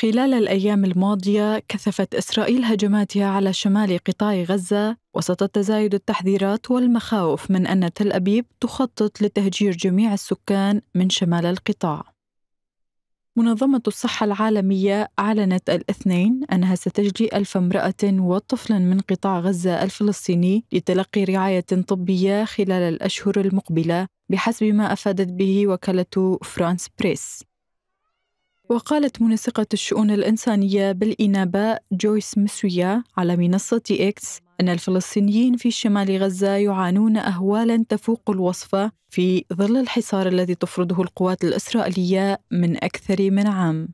خلال الأيام الماضية كثفت إسرائيل هجماتها على شمال قطاع غزة وسط تزايد التحذيرات والمخاوف من أن تل أبيب تخطط لتهجير جميع السكان من شمال القطاع. منظمة الصحة العالمية أعلنت الاثنين أنها ستجلي ألف امرأة وطفل من قطاع غزة الفلسطيني لتلقي رعاية طبية خلال الأشهر المقبلة بحسب ما أفادت به وكالة فرانس بريس. وقالت منسقة الشؤون الإنسانية بالإنابة جويس مسوية على منصة إكس أن الفلسطينيين في شمال غزة يعانون أهوالا تفوق الوصف في ظل الحصار الذي تفرضه القوات الإسرائيلية من أكثر من عام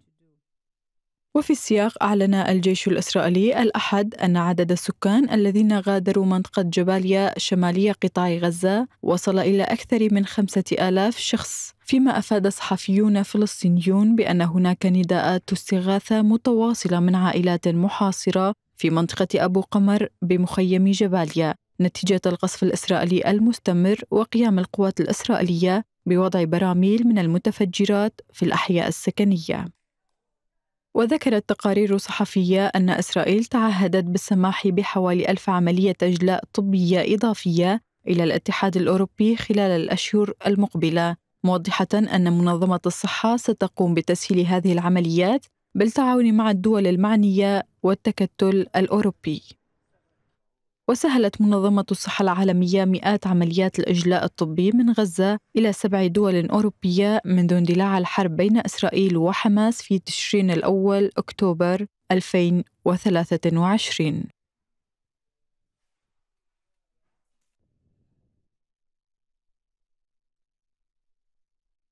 وفي السياق أعلن الجيش الإسرائيلي الأحد أن عدد السكان الذين غادروا منطقة جباليا شمالية قطاع غزة وصل إلى أكثر من خمسة آلاف شخص فيما أفاد صحفيون فلسطينيون بأن هناك نداءات استغاثة متواصلة من عائلات محاصرة في منطقة أبو قمر بمخيم جباليا نتيجة القصف الإسرائيلي المستمر وقيام القوات الإسرائيلية بوضع براميل من المتفجرات في الأحياء السكنية وذكرت تقارير صحفية أن إسرائيل تعهدت بالسماح بحوالي ألف عملية إجلاء طبية إضافية إلى الاتحاد الأوروبي خلال الأشهر المقبلة موضحة أن منظمة الصحة ستقوم بتسهيل هذه العمليات بالتعاون مع الدول المعنية والتكتل الأوروبي وسهلت منظمة الصحة العالمية مئات عمليات الإجلاء الطبي من غزة إلى سبع دول أوروبية منذ اندلاع الحرب بين إسرائيل وحماس في تشرين الأول أكتوبر 2023